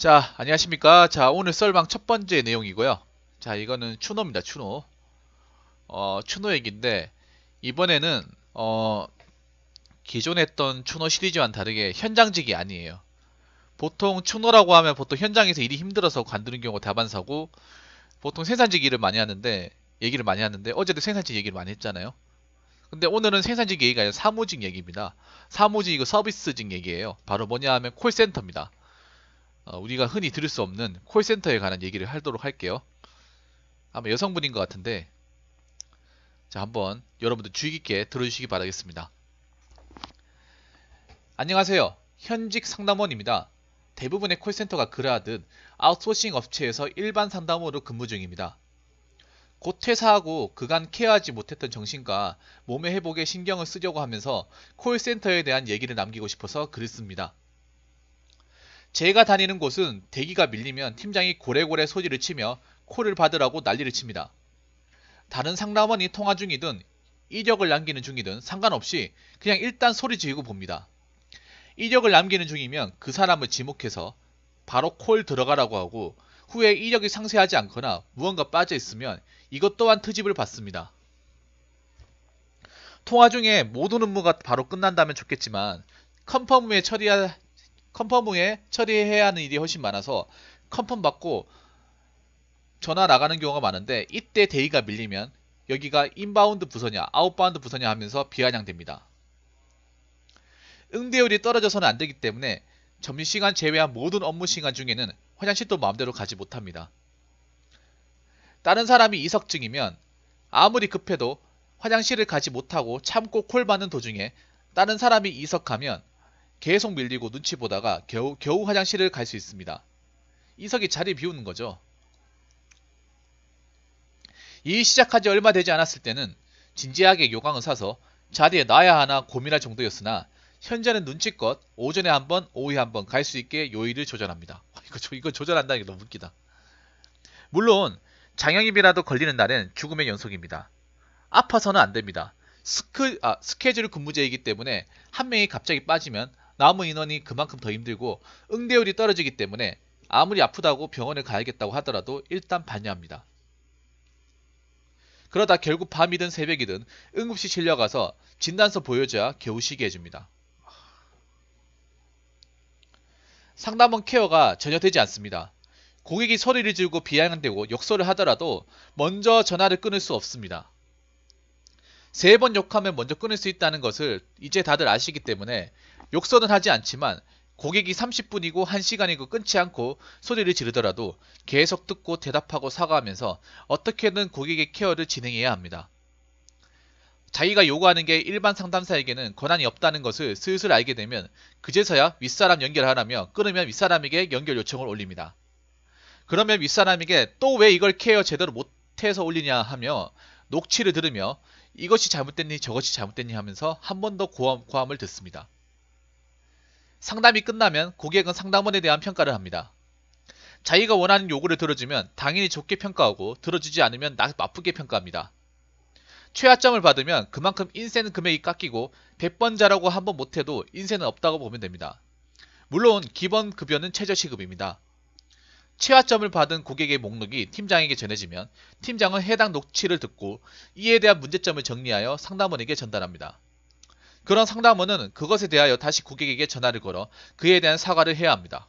자 안녕하십니까 자 오늘 썰방 첫 번째 내용이고요 자 이거는 추노입니다 추노 어 추노 얘기인데 이번에는 어 기존에 했던 추노 시리즈와는 다르게 현장직이 아니에요 보통 추노라고 하면 보통 현장에서 일이 힘들어서 관두는 경우가 다반사고 보통 생산직 일을 많이 하는데 얘기를 많이 하는데 어제도 생산직 얘기를 많이 했잖아요 근데 오늘은 생산직 얘기가 아니라 사무직 얘기입니다 사무직 이거 서비스직 얘기예요 바로 뭐냐 하면 콜센터입니다 어, 우리가 흔히 들을 수 없는 콜센터에 관한 얘기를 하도록 할게요. 아마 여성분인 것 같은데 자 한번 여러분들 주의깊게 들어주시기 바라겠습니다. 안녕하세요. 현직 상담원입니다. 대부분의 콜센터가 그러하듯 아웃소싱 업체에서 일반 상담원으로 근무 중입니다. 곧 퇴사하고 그간 케어하지 못했던 정신과 몸의 회복에 신경을 쓰려고 하면서 콜센터에 대한 얘기를 남기고 싶어서 글을 씁니다. 제가 다니는 곳은 대기가 밀리면 팀장이 고래고래 소리를 치며 콜을 받으라고 난리를 칩니다. 다른 상담원이 통화 중이든 이력을 남기는 중이든 상관없이 그냥 일단 소리 지르고 봅니다. 이력을 남기는 중이면 그 사람을 지목해서 바로 콜 들어가라고 하고 후에 이력이 상세하지 않거나 무언가 빠져 있으면 이것 또한 트집을 받습니다. 통화 중에 모든 업무가 바로 끝난다면 좋겠지만 컨펌 후에 처리할 컨펌에 처리해야 하는 일이 훨씬 많아서 컨펌 받고 전화 나가는 경우가 많은데 이때 대기가 밀리면 여기가 인바운드 부서냐 아웃바운드 부서냐 하면서 비아냥됩니다. 응대율이 떨어져서는 안되기 때문에 점심시간 제외한 모든 업무시간 중에는 화장실도 마음대로 가지 못합니다. 다른 사람이 이석증이면 아무리 급해도 화장실을 가지 못하고 참고 콜 받는 도중에 다른 사람이 이석하면 계속 밀리고 눈치 보다가 겨우, 겨우 화장실을 갈 수 있습니다. 이석이 자리 비우는 거죠. 이 시작한 지 얼마 되지 않았을 때는 진지하게 요강을 사서 자리에 놔야 하나 고민할 정도였으나 현재는 눈치껏 오전에 한 번, 오후에 한 번 갈 수 있게 요일을 조절합니다. 이거, 이거 조절한다는 게 너무 웃기다. 물론 장영입이라도 걸리는 날엔 죽음의 연속입니다. 아파서는 안 됩니다. 스크, 아, 스케줄 근무제이기 때문에 한 명이 갑자기 빠지면 남은 인원이 그만큼 더 힘들고 응대율이 떨어지기 때문에 아무리 아프다고 병원에 가야겠다고 하더라도 일단 반려합니다. 그러다 결국 밤이든 새벽이든 응급실 실려가서 진단서 보여줘야 겨우 쉬게 해줍니다. 상담원 케어가 전혀 되지 않습니다. 고객이 소리를 지르고 비양냥되고 욕설을 하더라도 먼저 전화를 끊을 수 없습니다. 세번 욕하면 먼저 끊을 수 있다는 것을 이제 다들 아시기 때문에 욕설은 하지 않지만 고객이 30분이고 1시간이고 끊지 않고 소리를 지르더라도 계속 듣고 대답하고 사과하면서 어떻게든 고객의 케어를 진행해야 합니다. 자기가 요구하는 게 일반 상담사에게는 권한이 없다는 것을 슬슬 알게 되면 그제서야 윗사람 연결하라며 끊으면 윗사람에게 연결 요청을 올립니다. 그러면 윗사람에게 또 왜 이걸 케어 제대로 못해서 올리냐 하며 녹취를 들으며 이것이 잘못됐니 저것이 잘못됐니 하면서 한 번더 고함, 고함을 듣습니다. 상담이 끝나면 고객은 상담원에 대한 평가를 합니다. 자기가 원하는 요구를 들어주면 당연히 좋게 평가하고 들어주지 않으면 나쁘게 평가합니다. 최하점을 받으면 그만큼 인센 금액이 깎이고 100번자라고 한 번 못해도 인센은 없다고 보면 됩니다. 물론 기본 급여는 최저시급입니다. 최하점을 받은 고객의 목록이 팀장에게 전해지면 팀장은 해당 녹취를 듣고 이에 대한 문제점을 정리하여 상담원에게 전달합니다. 그런 상담원은 그것에 대하여 다시 고객에게 전화를 걸어 그에 대한 사과를 해야 합니다.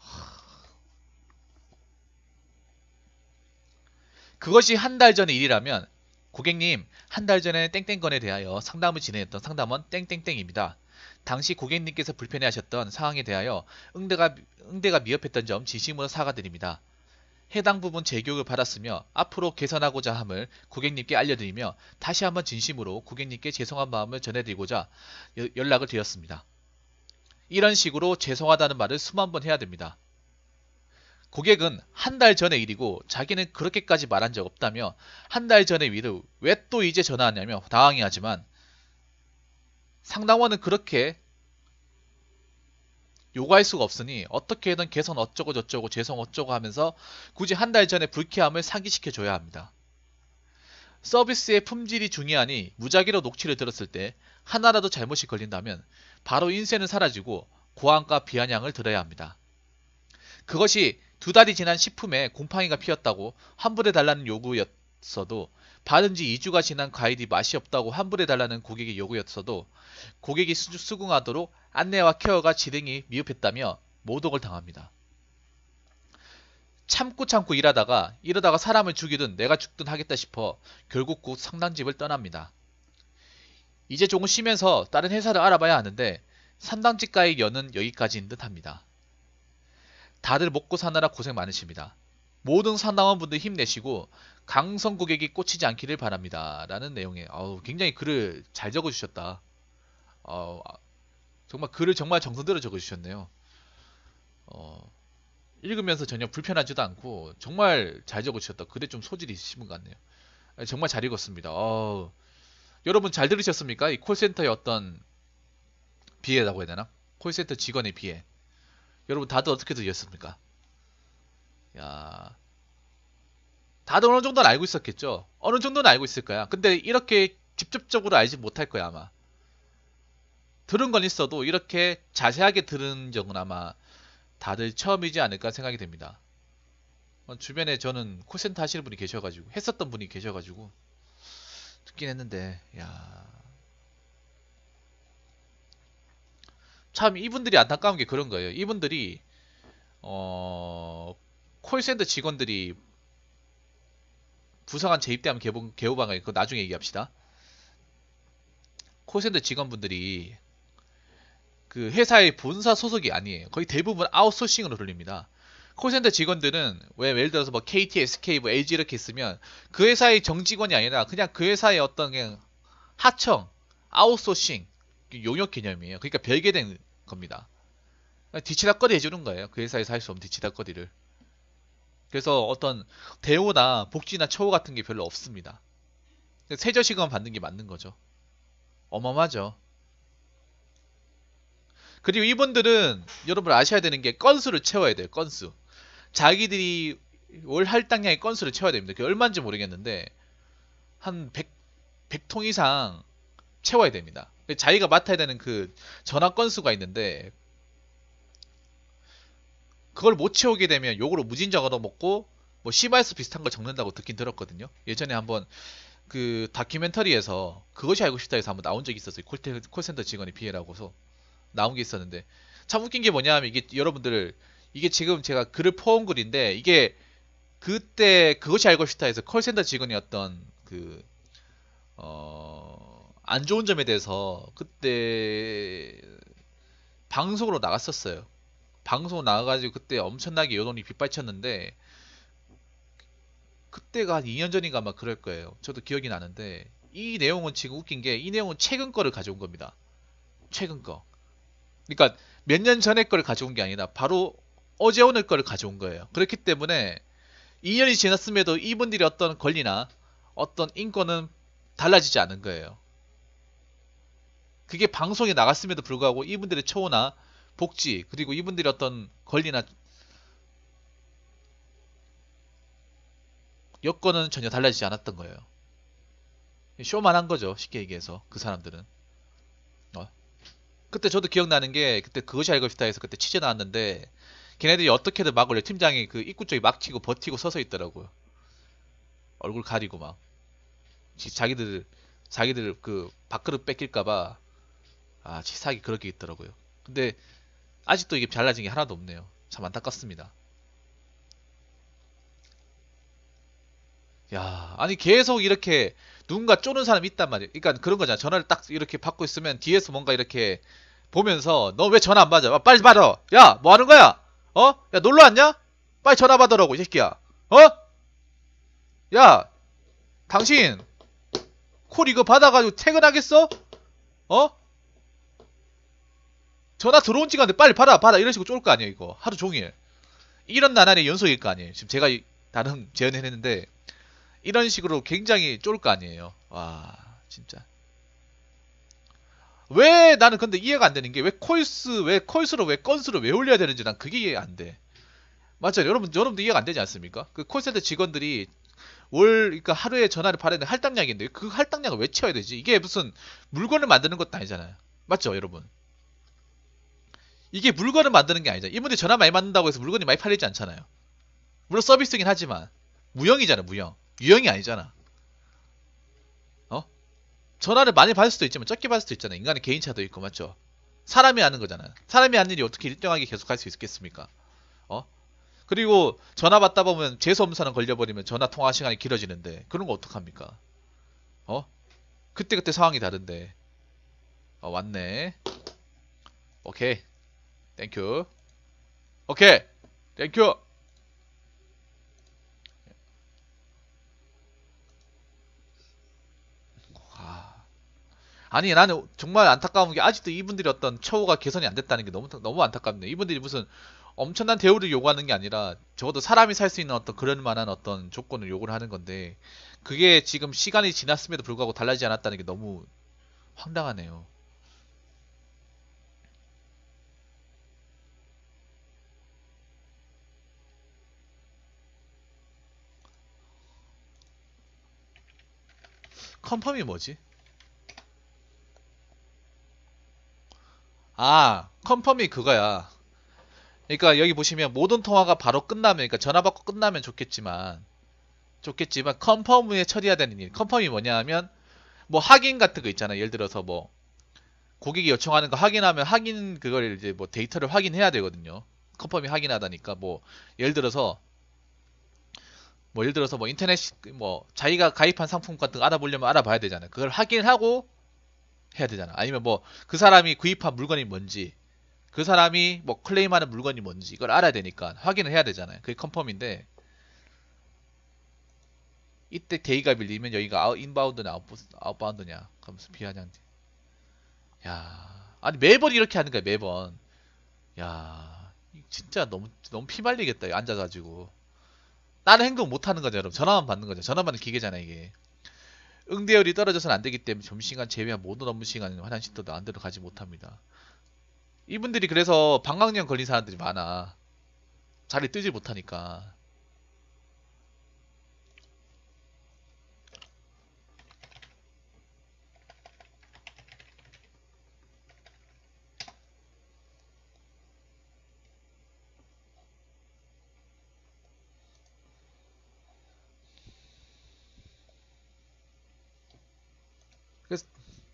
그것이 한 달 전의 일이라면 고객님, 한 달 전에 땡땡건에 대하여 상담을 진행했던 상담원 땡땡땡입니다. 당시 고객님께서 불편해하셨던 상황에 대하여 응대가, 응대가 미흡했던 점 진심으로 사과드립니다. 해당 부분 재교육을 받았으며 앞으로 개선하고자 함을 고객님께 알려드리며 다시 한번 진심으로 고객님께 죄송한 마음을 전해드리고자 여, 연락을 드렸습니다. 이런 식으로 죄송하다는 말을 수만 번 해야 됩니다. 고객은 한 달 전의 일이고 자기는 그렇게까지 말한 적 없다며 한 달 전의 일을 왜 또 이제 전화하냐며 당황해하지만 상담원은 그렇게 요구할 수가 없으니 어떻게든 개선 어쩌고 저쩌고 재성 어쩌고 하면서 굳이 한 달 전에 불쾌함을 상기시켜줘야 합니다. 서비스의 품질이 중요하니 무작위로 녹취를 들었을 때 하나라도 잘못이 걸린다면 바로 인쇄는 사라지고 고안과 비아냥을 들어야 합니다. 그것이 두 달이 지난 식품에 곰팡이가 피었다고 환불해달라는 요구였어도 받은 지 2주가 지난 과일이 맛이 없다고 환불해달라는 고객의 요구였어도 고객이 수긍하도록 안내와 케어가 진행이 미흡했다며 모독을 당합니다. 참고 참고 일하다가 이러다가 사람을 죽이든 내가 죽든 하겠다 싶어 결국 곧 상당집을 떠납니다. 이제 조금 쉬면서 다른 회사를 알아봐야 하는데 산당집가의 연은 여기까지인 듯 합니다. 다들 먹고 사느라 고생 많으십니다. 모든 산당원분들 힘내시고 강성 고객이 꽂히지 않기를 바랍니다. 라는 내용의 어우, 굉장히 글을 잘 적어주셨다. 어, 정말 글을 정말 정성대로 적어주셨네요. 어, 읽으면서 전혀 불편하지도 않고 정말 잘 적어주셨다. 글에 좀 소질이 있으신 분 같네요. 아, 정말 잘 읽었습니다. 어, 여러분 잘 들으셨습니까? 이 콜센터의 어떤 비해라고 해야 되나? 콜센터 직원의 비해 여러분 다들 어떻게 들으셨습니까? 야, 다들 어느 정도는 알고 있었겠죠. 어느 정도는 알고 있을 거야. 근데 이렇게 직접적으로 알지 못할 거야 아마. 들은 건 있어도 이렇게 자세하게 들은 적은 아마 다들 처음이지 않을까 생각이 됩니다. 어, 주변에 저는 콜센터 하시는 분이 계셔가지고 했었던 분이 계셔가지고 듣긴 했는데 야참 이분들이 안타까운 게 그런 거예요. 이분들이 어 콜센터 직원들이 부사관 재입대하면 개봉, 개호방을 그거 나중에 얘기합시다. 콜센터 직원분들이 그 회사의 본사 소속이 아니에요. 거의 대부분 아웃소싱으로 돌립니다. 콜센터 직원들은 왜 예를 들어서 뭐 KT, SK, 뭐 LG 이렇게 있으면 그 회사의 정직원이 아니라 그냥 그 회사의 어떤 그냥 하청, 아웃소싱 그 용역 개념이에요. 그러니까 별개된 겁니다. 뒤치다거리 해주는 거예요. 그 회사에서 할 수 없는 뒤치다거리를 그래서 어떤 대우나 복지나 처우 같은 게 별로 없습니다. 세저시간 받는 게 맞는 거죠. 어마어마하죠. 그리고 이분들은 여러분 아셔야 되는 게 건수를 채워야 돼요. 건수. 자기들이 월 할당량의 건수를 채워야 됩니다. 그게 얼마인지 모르겠는데 한 100, 100통 이상 채워야 됩니다. 자기가 맡아야 되는 그 전화 건수가 있는데 그걸 못 채우게 되면 욕으로 무진장 얻어먹고 뭐시바에서 비슷한 걸 적는다고 듣긴 들었거든요. 예전에 한번 그 다큐멘터리에서 그것이 알고 싶다에서 한번 나온 적이 있었어요. 콜테, 콜센터 직원이 피해라고서 나온 게 있었는데 참 웃긴 게 뭐냐면 이게 여러분들 이게 지금 제가 글을 퍼온 글인데 이게 그때 그것이 알고 싶다에서 콜센터 직원이었던 그 어, 안 좋은 점에 대해서 그때 방송으로 나갔었어요. 방송 나와가지고 그때 엄청나게 여론이 빗발쳤는데 그때가 한 2년 전인가 아마 그럴 거예요. 저도 기억이 나는데 이 내용은 지금 웃긴 게 이 내용은 최근 거를 가져온 겁니다. 최근 거. 그러니까 몇 년 전에 거를 가져온 게 아니라 바로 어제 오늘 거를 가져온 거예요. 그렇기 때문에 2년이 지났음에도 이분들이 어떤 권리나 어떤 인권은 달라지지 않은 거예요. 그게 방송에 나갔음에도 불구하고 이분들의 처우나 복지 그리고 이분들이 어떤 권리나 여건은 전혀 달라지지 않았던 거예요. 쇼만 한 거죠. 쉽게 얘기해서 그 사람들은. 어. 그때 저도 기억나는 게 그때 그것이 알고 싶다해서 그때 취재 나왔는데 걔네들이 어떻게든 막으려 팀장이 그 입구 쪽에 막히고 버티고 서서 있더라고요. 얼굴 가리고 막 자기들 자기들 그 밥그릇 뺏길까봐 아 치사하게 그렇게 있더라고요. 근데 아직도 이게 잘라진 게 하나도 없네요. 참 안타깝습니다. 야, 아니 계속 이렇게 누군가 쪼는 사람이 있단 말이에요. 그러니까 그런 거잖아. 전화를 딱 이렇게 받고 있으면 뒤에서 뭔가 이렇게 보면서 너 왜 전화 안 받아? 아, 빨리 받아. 야, 뭐 하는 거야? 어? 야, 놀러 왔냐? 빨리 전화 받으라고, 이 새끼야. 어? 야, 당신 콜 이거 받아가지고 퇴근하겠어? 어? 전화 들어온 지가 근데 빨리 받아 받아 이런 식으로 쫄 거 아니에요 이거 하루 종일 이런 나날의 연속일 거 아니에요 지금 제가 다른 재현해냈는데 이런 식으로 굉장히 쫄 거 아니에요 와 진짜 왜 나는 근데 이해가 안 되는 게 왜코이스왜코이스로왜건수로왜 올려야 되는지 난 그게 이해 안 돼 맞죠 여러분 여러분도 이해가 안 되지 않습니까 그 콜센터 직원들이 월그니까 하루에 전화를 받는 할당량인데 그 할당량을 왜 채워야 되지 이게 무슨 물건을 만드는 것도 아니잖아요 맞죠 여러분 이게 물건을 만드는 게 아니죠. 이분들이 전화 많이 만든다고 해서 물건이 많이 팔리지 않잖아요. 물론 서비스긴 하지만 무형이잖아, 무형. 유형이 아니잖아. 어? 전화를 많이 받을 수도 있지만 적게 받을 수도 있잖아. 인간의 개인차도 있고 맞죠? 사람이 하는 거잖아. 사람이 한 일이 어떻게 일정하게 계속할 수 있겠습니까? 어? 그리고 전화 받다 보면 재수없는 걸려버리면 전화 통화 시간이 길어지는데 그런 거 어떡합니까? 어? 그때그때 그때 상황이 다른데 어, 왔네 오케이 땡큐 오케이 땡큐 아니 나는 정말 안타까운 게 아직도 이분들이 어떤 처우가 개선이 안 됐다는 게 너무 너무 안타깝네요. 이분들이 무슨 엄청난 대우를 요구하는 게 아니라 적어도 사람이 살 수 있는 어떤 그런 만한 어떤 조건을 요구를 하는 건데 그게 지금 시간이 지났음에도 불구하고 달라지지 않았다는 게 너무 황당하네요. 컨펌이 뭐지? 아 컨펌이 그거야 그러니까 여기 보시면 모든 통화가 바로 끝나면 그러니까 전화 받고 끝나면 좋겠지만 좋겠지만 컨펌 후에 처리해야 되는 일 컨펌이 뭐냐면 하뭐 확인 같은 거 있잖아 예를 들어서 뭐 고객이 요청하는 거 확인하면 확인 그걸 이제 뭐 데이터를 확인해야 되거든요 컨펌이 확인하다니까 뭐 예를 들어서 뭐 예를 들어서 뭐 인터넷 뭐 자기가 가입한 상품 같은 거 알아보려면 알아봐야 되잖아요. 그걸 확인하고 해야 되잖아. 아니면 뭐 그 사람이 구입한 물건이 뭔지 그 사람이 뭐 클레임하는 물건이 뭔지 이걸 알아야 되니까 확인을 해야 되잖아요. 그게 컨펌인데 이때 데이가 밀리면 여기가 아웃, 인바운드냐 아웃, 바운드냐 그럼면서 비아냥지 야 아니 매번 이렇게 하는 거야 매번 야 진짜 너무 너무 피말리겠다 앉아가지고 다른 행동 못하는 거죠 여러분 전화만 받는 거죠 전화만은 기계잖아요 이게 응대율이 떨어져서는 안되기 때문에 점심시간 제외한 모든 업무 시간은 화장실도 안들어 가지 못합니다 이분들이 그래서 방광염 걸린 사람들이 많아 자리 뜨지 못하니까 그래서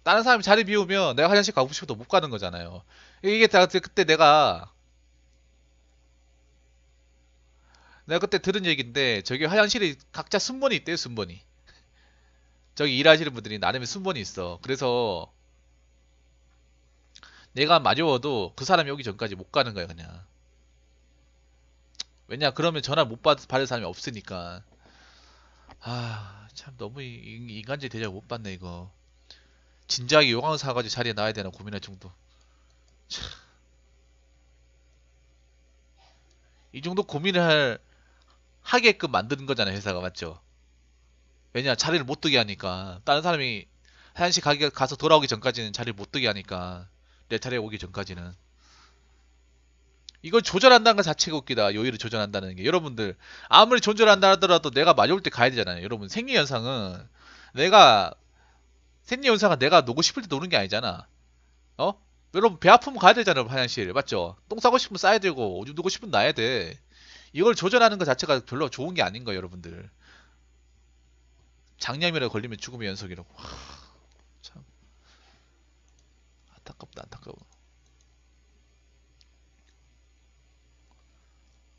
다른 사람이 자리 비우면 내가 화장실 가고 싶어도 못 가는 거잖아요. 이게 다 그때 내가 내가 그때 들은 얘기인데 저기 화장실이 각자 순번이 있대요 순번이 저기 일하시는 분들이 나름의 순번이 있어 그래서 내가 마주워도그 사람이 오기 전까지 못 가는 거야 그냥 왜냐 그러면 전화 못 받, 받을 사람이 없으니까 아참 너무 인간제 대접 못 받네 이거 진작에 용왕 사가지고 자리에 나와야 되나 고민할 정도 이 정도 고민을 할, 하게끔 만드는 거잖아요 회사가 맞죠 왜냐 자리를 못 뜨게 하니까 다른 사람이 한시 가게 가서 돌아오기 전까지는 자리를 못 뜨게 하니까 내 차례 오기 전까지는 이걸 조절한다는 것 자체가 웃기다. 요일을 조절한다는 게 여러분들 아무리 조절한다 하더라도 내가 마주올 때 가야 되잖아요. 여러분 생리 현상은 내가 생리 현상가 내가 노고 싶을 때 노는 게 아니잖아. 어? 여러분 배 아프면 가야 되잖아 화장실 맞죠? 똥 싸고 싶으면 싸야 되고 오줌 누고 싶으면 나야 돼. 이걸 조절하는 것 자체가 별로 좋은 게 아닌 거 여러분들. 장염이라 걸리면 죽음의 연속이라고. 하, 참 안타깝다 안타까워.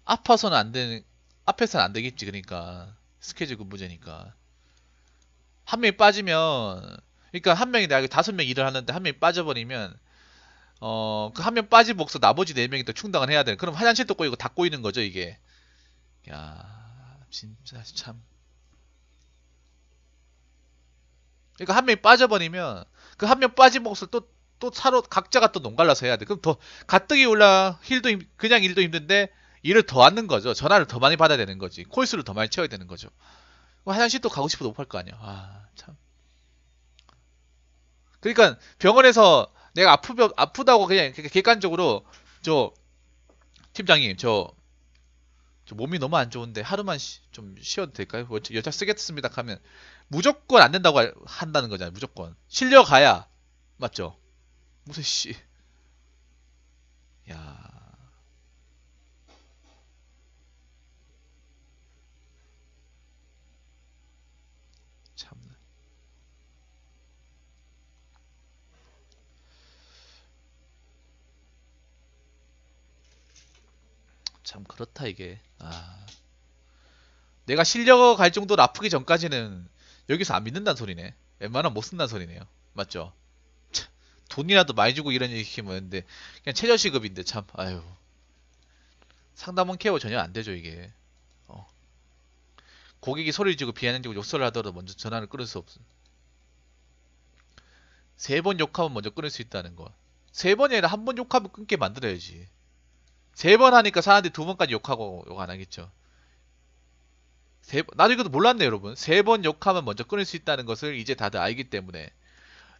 아파서는 안 되는 앞에서는 안 되겠지 그러니까 스케줄 근무제니까 한 명이 빠지면 그러니까 한 명이 내가 다섯 명 일을 하는데 한 명이 빠져버리면 어 그 한 명빠진복서 나머지 네 명이 또 충당을 해야 돼. 그럼 화장실도 꼬이고 다 꼬이는 거죠 이게. 야 진짜 참. 그러니까 한 명이 빠져버리면 그 한 명 빠진 몫을 또또 차로 각자가 또 농갈라서 해야 돼. 그럼 더 가뜩이 올라 힐도 힘, 그냥 일도 힘든데 일을 더 하는 거죠. 전화를 더 많이 받아야 되는 거지. 콜수를 더 많이 채워야 되는 거죠. 화장실 또 가고 싶어도 못 할 거 아니야. 아 참. 그러니까 병원에서 내가 아프 아프다고 그냥 객관적으로 저 팀장님 저, 저 몸이 너무 안 좋은데 하루만 쉬, 좀 쉬어도 될까요? 뭐 여자 쓰겠습니다 하면 무조건 안 된다고 한다는 거잖아요. 무조건 실려 가야 맞죠? 무슨 씨. 야. 참 그렇다 이게 아 내가 실려갈 정도로 아프기 전까지는 여기서 안믿는단 소리네 웬만하면 못쓴단 소리네요 맞죠? 참, 돈이라도 많이 주고 이런 얘기 시키면 뭐 되는데 그냥 최저시급인데 참 아유 상담원 케어 전혀 안 되죠 이게 어. 고객이 소리를 지고 비하는지고 욕설을 하더라도 먼저 전화를 끊을 수없음세 번 욕하면 먼저 끊을 수 있다는 거 세 번이 아니라 한 번 욕하면 끊게 만들어야지 세번 하니까 사람들이두 번까지 욕하고 욕 안 하겠죠. 세 번, 나도 이것도 몰랐네 여러분. 세 번 욕하면 먼저 끊을 수 있다는 것을 이제 다들 알기 때문에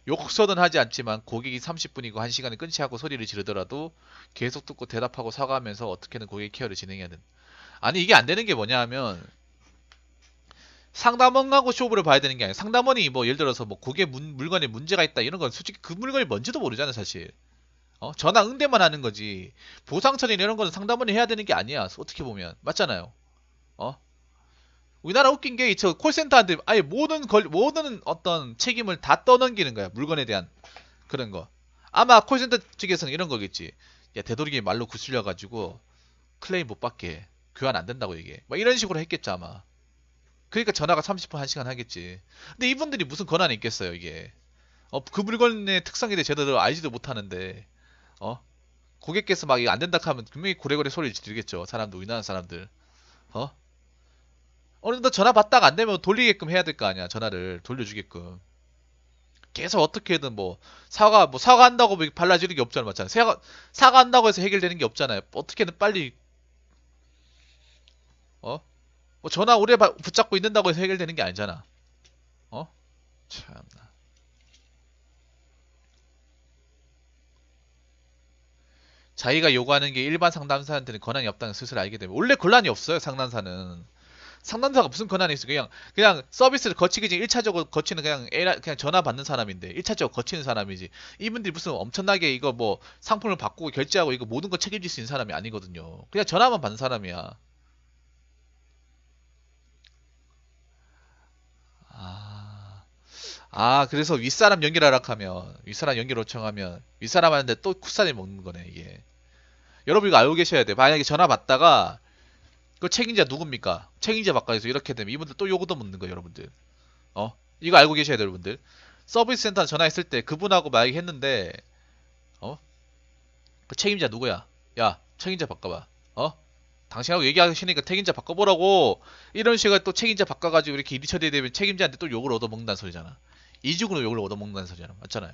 욕설은 하지 않지만 고객이 30분이고 1시간을 끊지 않고 소리를 지르더라도 계속 듣고 대답하고 사과하면서 어떻게든 고객 케어를 진행해야 된다. 아니 이게 안 되는 게 뭐냐 하면 상담원하고 쇼부를 봐야 되는 게 아니라 상담원이 뭐 예를 들어서 뭐 고객 문, 물건에 문제가 있다 이런 건 솔직히 그 물건이 뭔지도 모르잖아요 사실 어? 전화 응대만 하는 거지. 보상 처리나 이런 거는 상담원이 해야 되는 게 아니야. 어떻게 보면. 맞잖아요. 어? 우리나라 웃긴 게저 콜센터한테 아예 모든 걸 모든 어떤 책임을 다 떠넘기는 거야. 물건에 대한 그런 거. 아마 콜센터 측에서는 이런 거겠지. 야, 되도록이 말로 구슬려 가지고 클레임 못 받게 교환 안 된다고 얘기해. 막 이런 식으로 했겠지 아마. 그러니까 전화가 30분 1시간 하겠지. 근데 이분들이 무슨 권한이 있겠어요, 이게. 어, 그 물건의 특성에 대해 제대로 알지도 못하는데 어? 고객께서 막 이거 안 된다 하면 분명히 고래고래 소리 지르겠죠. 사람들, 우리나라 사람들. 어? 어느 정도 전화 받다가 안 되면 돌리게끔 해야 될 거 아니야. 전화를 돌려주게끔. 계속 어떻게든 뭐 사과 뭐 사과한다고 뭐 발라지는 게없잖아맞잖아 사과 사과한다고 해서 해결되는 게 없잖아요. 어떻게든 빨리 어? 뭐 전화 오래 붙잡고 있는다고 해서 해결되는 게 아니잖아. 어? 참나. 자기가 요구하는 게 일반 상담사한테는 권한이 없다는 슬슬 알게 되면 원래 권한이 없어요 상담사는 상담사가 무슨 권한이 있어 그냥 그냥 서비스를 거치기 전 1차적으로 거치는 그냥 에라, 그냥 전화 받는 사람인데 1차적으로 거치는 사람이지 이분들이 무슨 엄청나게 이거 뭐 상품을 바꾸고 결제하고 이거 모든 거 책임질 수 있는 사람이 아니거든요 그냥 전화만 받는 사람이야 아 그래서 윗사람 연결하라 하면 윗사람 연결 요청하면 윗사람 하는데 또 쿠사리 먹는 거네 이게 여러분 이거 알고 계셔야 돼 만약에 전화 받다가 그 책임자 누굽니까 책임자 바꿔서 이렇게 되면 이분들 또 요구도 묻는 거예 여러분들 어 이거 알고 계셔야 돼 여러분들 서비스 센터 전화했을 때 그분하고 말약 했는데 어그 책임자 누구야 야 책임자 바꿔봐 어 당신하고 얘기하시니까 책임자 바꿔보라고 이런 식으로 또 책임자 바꿔가지고 이렇게 일이 처리되면 책임자한테 또 욕을 얻어먹는다는 소리잖아 이직으로 욕을 얻어먹는다는 소리잖아 맞잖아요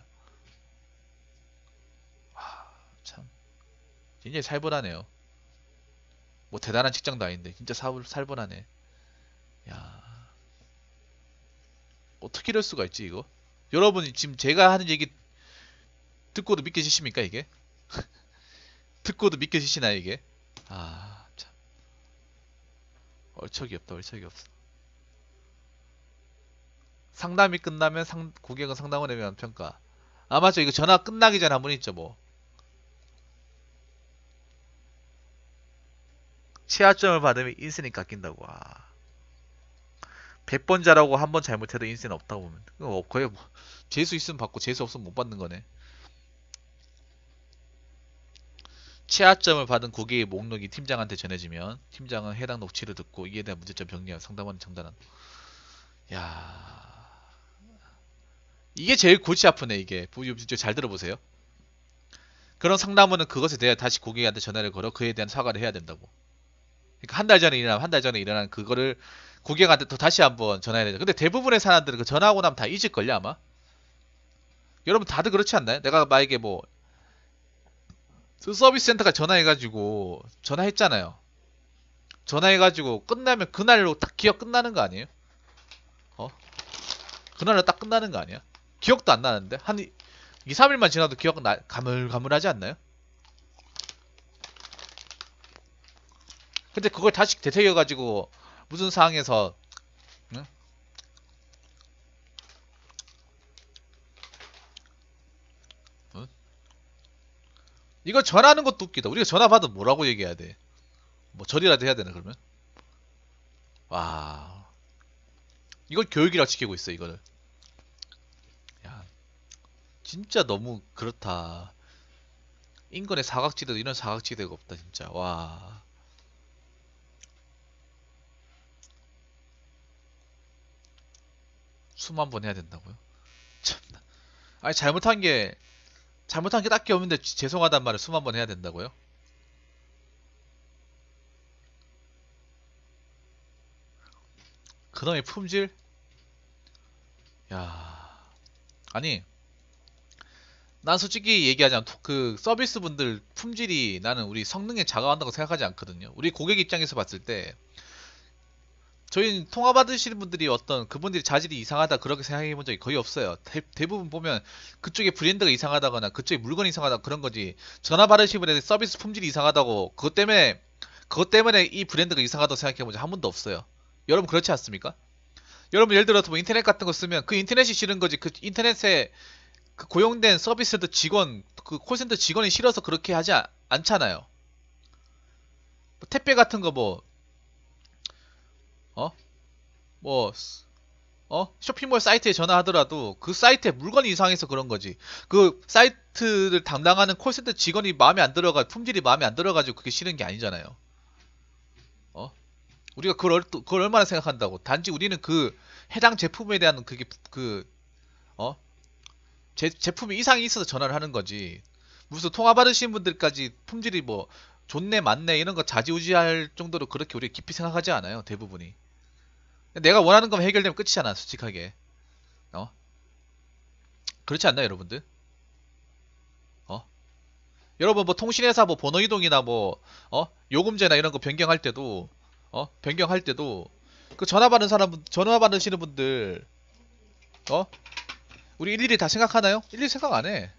하, 아, 참 굉장히 살벌하네요 뭐 대단한 직장도 아닌데 진짜 사, 살벌하네 야 어떻게 이럴 수가 있지 이거 여러분 지금 제가 하는 얘기 듣고도 믿겨지십니까 이게 듣고도 믿겨지시나 이게 아 얼척이 없다 얼척이 없어 상담이 끝나면 상, 고객은 상담원에 대한 평가 아 맞죠 이거 전화 끝나기 전에 한 번 있죠 뭐치아점을 받으면 인생이 깎인다고 와 아. 100번 자라고한 번 잘못해도 인생 없다고 보면 그거 뭐 거의 뭐 재수 있으면 받고 재수 없으면 못 받는 거네 최하점을 받은 고객의 목록이 팀장한테 전해지면 팀장은 해당 녹취를 듣고 이에 대한 문제점 정리와 상담원이 정단한 야 이게 제일 골치 아프네 이게 잘 들어보세요 그런 상담원은 그것에 대해 다시 고객한테 전화를 걸어 그에 대한 사과를 해야 된다고 그러니까 한 달 전에 일어난 한달 전에 일어난 그거를 고객한테 또 다시 한번 전화해야 되죠 근데 대부분의 사람들은 그 전화하고 나면 다 잊을걸요 아마 여러분 다들 그렇지 않나요? 내가 만약에 뭐그 서비스 센터가 전화해가지고 전화했잖아요. 전화해가지고 끝나면 그날로 딱 기억 끝나는 거 아니에요? 어? 그날로 딱 끝나는 거 아니야? 기억도 안 나는데 한 2, 3일만 지나도 기억 나 가물가물하지 않나요? 근데 그걸 다시 되새겨가지고 무슨 상황에서 응? 이거 전하는 것도 웃기다. 우리가 절하봐도 뭐라고 얘기해야 돼? 뭐 절이라도 해야 되나 그러면? 와, 이걸 교육이라 지키고 있어 이거를. 야, 진짜 너무 그렇다. 인근에 사각지대도 이런 사각지대가 없다 진짜. 와. 숨한번 해야 된다고요? 참나. 아니 잘못한 게 잘못한 게 딱히 없는데 죄송하단 말을 수만 번 해야 된다고요? 그놈의 품질? 야 아니 난 솔직히 얘기하자면 그 서비스 분들 품질이 나는 우리 성능에 작용한다고 생각하지 않거든요. 우리 고객 입장에서 봤을 때 저희는 통화 받으시는 분들이 어떤 그분들이 자질이 이상하다 그렇게 생각해 본 적이 거의 없어요. 대, 부분 보면 그쪽에 브랜드가 이상하다거나 그쪽에 물건이 이상하다 그런 거지. 전화 받으신 분에 서비스 품질이 이상하다고 그것 때문에 그것 때문에 이 브랜드가 이상하다고 생각해 본 적 한 번도 없어요. 여러분 그렇지 않습니까? 여러분 예를 들어서 뭐 인터넷 같은 거 쓰면 그 인터넷이 싫은 거지. 그 인터넷에 그 고용된 서비스센 직원 그 콜센터 직원이 싫어서 그렇게 하지 않, 않잖아요. 뭐 택배 같은 거뭐 어? 뭐 어? 쇼핑몰 사이트에 전화하더라도 그 사이트에 물건이 이상해서 그런 거지. 그 사이트를 담당하는 콜센터 직원이 마음에 안 들어가, 품질이 마음에 안 들어가지고 그게 싫은 게 아니잖아요. 어? 우리가 그걸, 그걸 얼마나 생각한다고. 단지 우리는 그 해당 제품에 대한 그게 그, 어? 제, 제품이 이상이 있어서 전화를 하는 거지. 무슨 통화 받으신 분들까지 품질이 뭐 좋네, 맞네 이런 거 자지우지할 정도로 그렇게 우리 깊이 생각하지 않아요. 대부분이. 내가 원하는 거 해결되면 끝이잖아 솔직하게 어 그렇지 않나 여러분들 어 여러분 뭐 통신회사 뭐 번호 이동이나 뭐어 요금제나 이런 거 변경할 때도 어 변경할 때도 그 전화 받는 사람 전화 받으시는 분들 어 우리 일일이 다 생각하나요 일일이 생각 안해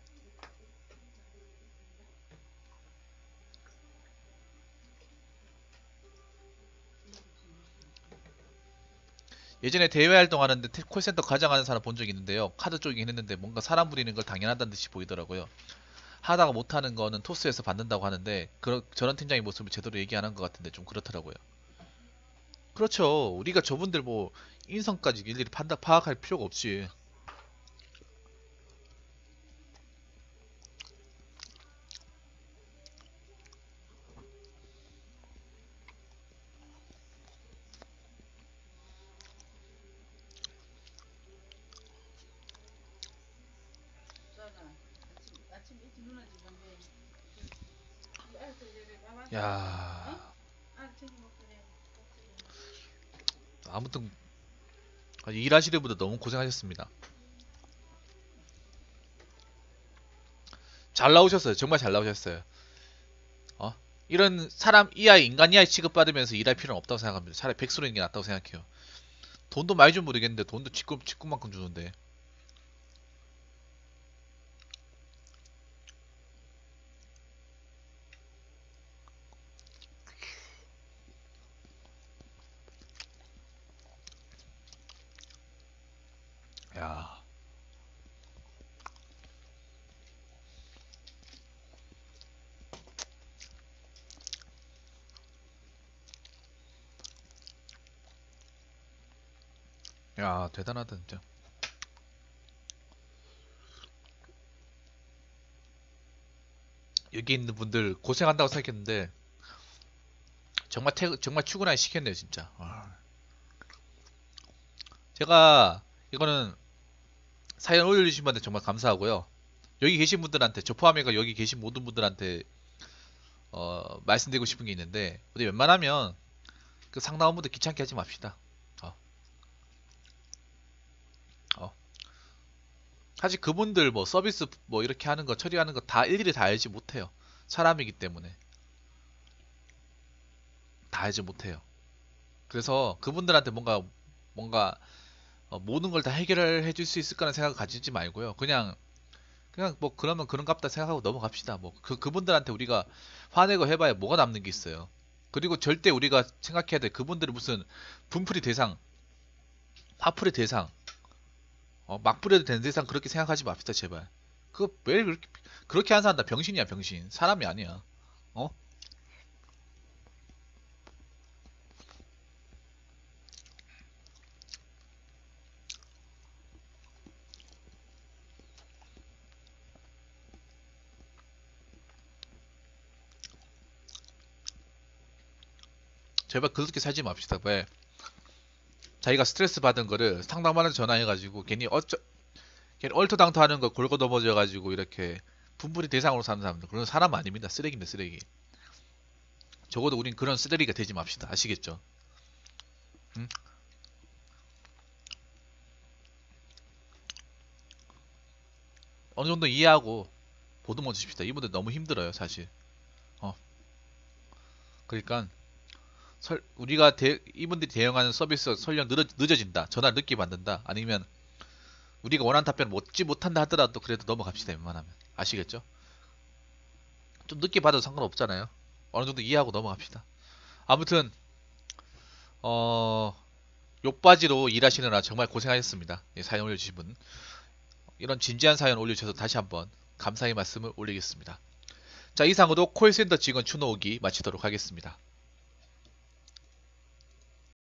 예전에 대외 활동하는데 콜센터 가장하는 사람 본 적이 있는데요. 카드 쪽이긴 했는데 뭔가 사람 부리는 걸 당연하다는 듯이 보이더라고요. 하다가 못하는 거는 토스에서 받는다고 하는데 그런 저런 팀장의 모습을 제대로 얘기 하는것 같은데 좀 그렇더라고요. 그렇죠. 우리가 저분들 뭐 인성까지 일일이 판다 파악할 필요가 없지. 아무튼 일하시려 보다 너무 고생하셨습니다. 잘 나오셨어요. 정말 잘 나오셨어요. 어? 이런 사람 이하 의 인간 이하의 취급받으면서 일할 필요는 없다고 생각합니다. 차라리 백수로 있는 게 낫다고 생각해요. 돈도 많이 준 모르겠는데 돈도 직급만큼 주는데. 야 대단하다 진짜 여기 있는 분들 고생한다고 생각했는데 정말 퇴, 정말 출근하기 시켰네요 진짜 아. 제가 이거는 사연 올려주신 분한테 정말 감사하고요 여기 계신 분들한테 저 포함해가 여기 계신 모든 분들한테 어, 말씀드리고 싶은 게 있는데 근데 웬만하면 그 상담원분들 귀찮게 하지 맙시다 사실 그분들 뭐 서비스 뭐 이렇게 하는 거 처리하는 거 다 일일이 다 알지 못해요. 사람이기 때문에 다 알지 못해요. 그래서 그분들한테 뭔가 뭔가 어, 모든 걸 다 해결해 을줄수 있을 거라는 생각을 가지지 말고요. 그냥 그냥 뭐 그러면 그런갑다 생각하고 넘어갑시다. 뭐 그 그분들한테 우리가 화내고 해봐야 뭐가 남는 게 있어요. 그리고 절대 우리가 생각해야 돼. 그분들이 무슨 분풀이 대상, 화풀이 대상, 어, 막 뿌려도 되는 세상 그렇게 생각하지 맙시다 제발 그거 왜 그렇게 그렇게 한 사람 다 병신이야 병신 사람이 아니야 어? 제발 그렇게 살지 맙시다 왜 자기가 스트레스 받은 거를 상담하는 전화해가지고 괜히 어쩌 괜히 얼토당토하는 거 골고 넘어져가지고 이렇게 분분히 대상으로 사는 사람들 그런 사람 아닙니다. 쓰레기입니다, 쓰레기. 적어도 우린 그런 쓰레기가 되지 맙시다. 아시겠죠? 응? 어느 정도 이해하고 보듬어 주십시다. 이분들 너무 힘들어요, 사실. 어. 그러니까 설, 우리가 대, 이분들이 대응하는 서비스 설령 늦어, 늦어진다, 전화 늦게 받는다, 아니면 우리가 원하는 답변 을 못지 못한다 하더라도 그래도 넘어갑시다 웬만하면 아시겠죠? 좀 늦게 받아도 상관없잖아요. 어느 정도 이해하고 넘어갑시다. 아무튼 어 욕바지로 일하시느라 정말 고생하셨습니다. 예, 사연 올려주신 분 이런 진지한 사연 올려주셔서 다시 한번 감사의 말씀을 올리겠습니다. 자 이상으로 콜센터 직원 추노오기 마치도록 하겠습니다.